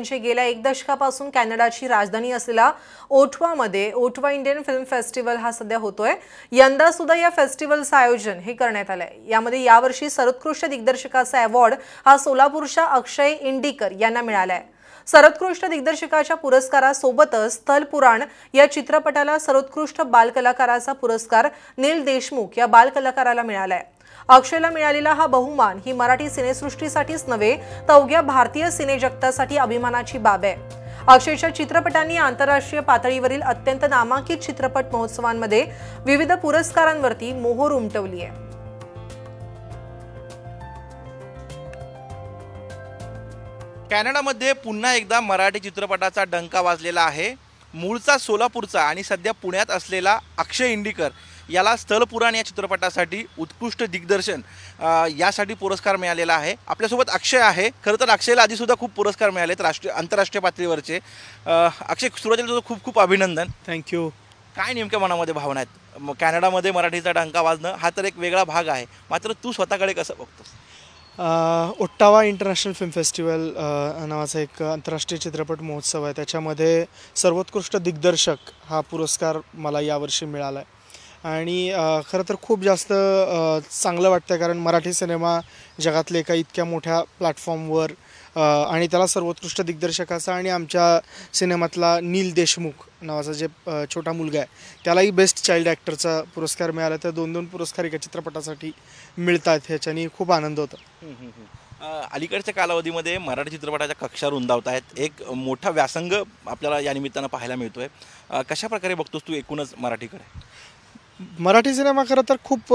गेल्या एक दशकापासून कॅनडाची राजधानी असलेला ओठवामध्ये ओठवा इंडियन फिल्म फेस्टिवल हा सध्या होतोय यंदा सुद्धा या फेस्टिवलचं आयोजन हे करण्यात आलंय यामध्ये यावर्षी सर्वोत्कृष्ट दिग्दर्शकाचा अवॉर्ड हा सोलापूरच्या अक्षय इंडीकर यांना मिळालाय सर्वोत्कृष्ट दिग्दर्शकाच्या पुरस्कारासोबतच स्थलपुराण या चित्रपटाला सर्वोत्कृष्ट बालकलाकाराचा पुरस्कार नील देशमुख या बालकलाकाराला मिळालाय अक्षयला मिळालेला हा बहुमान ही मराठी सिनेसृष्टीसाठीच नव्हे तर अवघ्या भारतीय सिनेजगतासाठी अभिमानाची बाब आहे अक्षयच्या चित्रपटांनी आंतरराष्ट्रीय पातळीवरील अत्यंत नामांकित चित्रपट महोत्सवांमध्ये विविध पुरस्कारांवरती मोहोर उमटवली आहे कॅनडामध्ये पुन्हा एकदा मराठी चित्रपटाचा डंका वाजलेला आहे मूळचा सोलापूरचा आणि सध्या पुण्यात असलेला अक्षय इंडिकर याला स्थलपुराण या चित्रपटासाठी उत्कृष्ट दिग्दर्शन यासाठी पुरस्कार मिळालेला आहे आपल्यासोबत अक्षय आहे खरं तर अक्षयला आधीसुद्धा खूप पुरस्कार मिळालेत राष्ट्रीय आंतरराष्ट्रीय पातळीवरचे अक्षय सुरुवातीला तुझं खूप खूप अभिनंदन थँक्यू काय नेमक्या मनामध्ये भावना आहेत कॅनडामध्ये मराठीचा डंका वाजणं हा तर एक वेगळा भाग आहे मात्र तू स्वतःकडे कसं बघतोस ओट्टावा इंटरनॅशनल फिल्म फेस्टिवल नावाचा एक आंतरराष्ट्रीय चित्रपट महोत्सव आहे त्याच्यामध्ये सर्वोत्कृष्ट दिग्दर्शक हा पुरस्कार मला यावर्षी मिळाला आहे आणि खरं तर खूप जास्त चांगलं वाटतं कारण मराठी सिनेमा जगातले एका इतक्या मोठ्या प्लॅटफॉर्मवर आणि त्याला सर्वोत्कृष्ट दिग्दर्शकाचा आणि आमच्या सिनेमातला नील देशमुख नावाचा जे छोटा मुलगा आहे त्यालाही बेस्ट चाइल्ड ॲक्टरचा पुरस्कार मिळाला तर दोन दोन पुरस्कार एका चित्रपटासाठी मिळतात ह्याच्यानी खूप आनंद होतो अलीकडच्या कालावधीमध्ये मराठी चित्रपटाच्या कक्षा रुंदावत आहेत एक मोठा व्यासंग आपल्याला या निमित्तानं पाहायला मिळतो आहे कशाप्रकारे बघतोस तू एकूणच मराठीकडे मराठी सिनेमा खरं तर खूप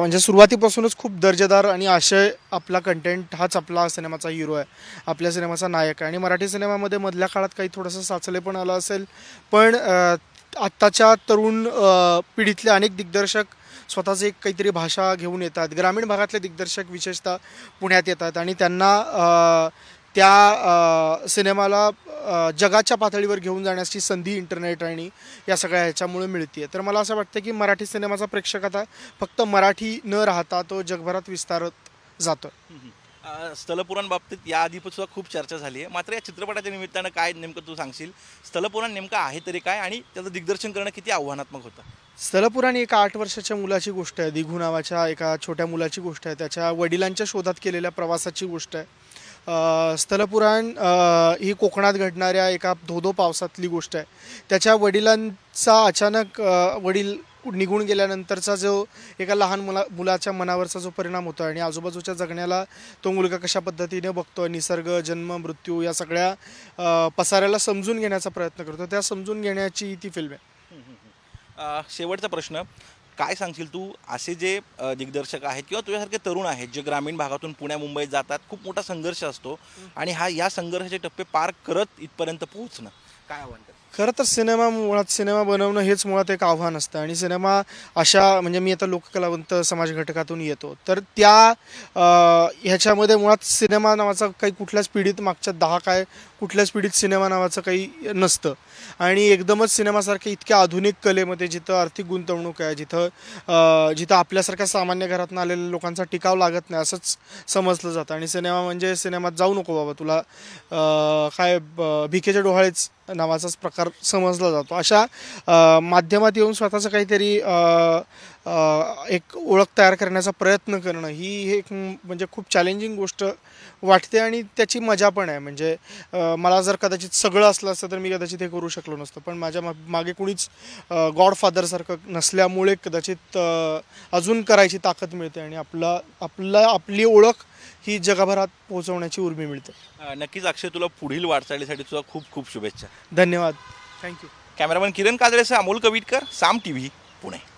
म्हणजे सुरुवातीपासूनच खूप दर्जेदार आणि आशय आपला कंटेंट हाच आपला सिनेमाचा हिरो आहे आपल्या सिनेमाचा नायक आहे आणि मराठी सिनेमामध्ये मधल्या काळात काही थोडंसं साचले पण आलं असेल पण आत्ताच्या तरुण पिढीतले अनेक दिग्दर्शक स्वतःचे एक काहीतरी भाषा घेऊन येतात ग्रामीण भागातले दिग्दर्शक विशेषतः पुण्यात येतात आणि त्यांना त्या सिनेमाला जगाच्या पातळीवर घेऊन जाण्याची संधी इंटरनेट आणि या सगळ्या ह्याच्यामुळे मिळते आहे तर मला असं वाटतं की मराठी सिनेमाचा प्रेक्षक आता फक्त मराठी न राहता तो जगभरात विस्तारत जातो स्थलपुराण बाबतीत या आधीपासून खूप चर्चा झाली आहे मात्र या चित्रपटाच्या निमित्तानं काय नेमकं तू सांगशील स्थलपुराण नेमकं आहे तरी काय आणि त्याचं दिग्दर्शन करणं किती आव्हानात्मक होतं स्थलपुराण एका आठ वर्षाच्या मुलाची गोष्ट आहे दिघू नावाच्या एका छोट्या मुलाची गोष्ट आहे त्याच्या वडिलांच्या शोधात केलेल्या प्रवासाची गोष्ट आहे स्थलपुराण ही कोकणात घडणाऱ्या एका धोधो पावसातली गोष्ट आहे त्याच्या वडिलांचा अचानक वडील निघून गेल्यानंतरचा जो एका लहान मुला मुलाच्या मनावरचा जो परिणाम होतो आणि आजूबाजूच्या जगण्याला तो मुलगा कशा पद्धतीने बघतो निसर्ग जन्म मृत्यू या सगळ्या पसाऱ्याला समजून घेण्याचा प्रयत्न करतो त्या समजून घेण्याची ती फिल्म आहे शेवटचा प्रश्न काय सांगशील तू असे जे दिग्दर्शक आहेत किंवा तुझ्यासारखे तरुण आहेत जे ग्रामीण भागातून पुण्या मुंबईत जातात खूप मोठा संघर्ष असतो आणि हा या संघर्षाचे टप्पे पार करत इथपर्यंत पोहोचणं काय आव्हान खरं तर सिनेमा मुळात सिनेमा बनवणं हेच मुळात एक आव्हान असतं आणि सिनेमा अशा म्हणजे मी आता लोककलावंत समाज घटकातून येतो तर त्या ह्याच्यामध्ये मुळात सिनेमा नावाचा काही कुठल्याच पिढीत मागच्या दहा काय कुठल्याच पिढीत सिनेमा नावाचं काही नसतं आणि एकदमच सिनेमासारख्या इतक्या आधुनिक कलेमध्ये जिथं आर्थिक गुंतवणूक आहे जिथं जिथं आपल्यासारख्या सामान्य घरातून आलेल्या लोकांचा टिकाव लागत नाही असंच समजलं जातं आणि सिनेमा म्हणजे सिनेमात जाऊ नको बाबा तुला काय भिकेच्या डोहाळेच नावाचाच प्रकार समजला जातो अशा माध्यमात येऊन स्वतःचं काहीतरी एक ओळख तयार करण्याचा प्रयत्न करणं ही एक म्हणजे खूप चॅलेंजिंग गोष्ट वाटते आणि त्याची मजा पण आहे म्हणजे मला जर कदाचित सगळं असलं असतं तर मी कदाचित हे करू शकलो नसतं पण माझ्या मागे कुणीच गॉडफादरसारखं नसल्यामुळे कदाचित अजून करायची ताकद मिळते आणि आपला आपला आपली ओळख ही जगभरात पोहोचवण्याची उर्मी मिळते नक्कीच अक्षय तुला पुढील वाटचालीसाठी तुला खूप खूप शुभेच्छा धन्यवाद थँक्यू कॅमेरामॅन किरण काजळेसह अमोल कविटकर साम टी व्ही पुणे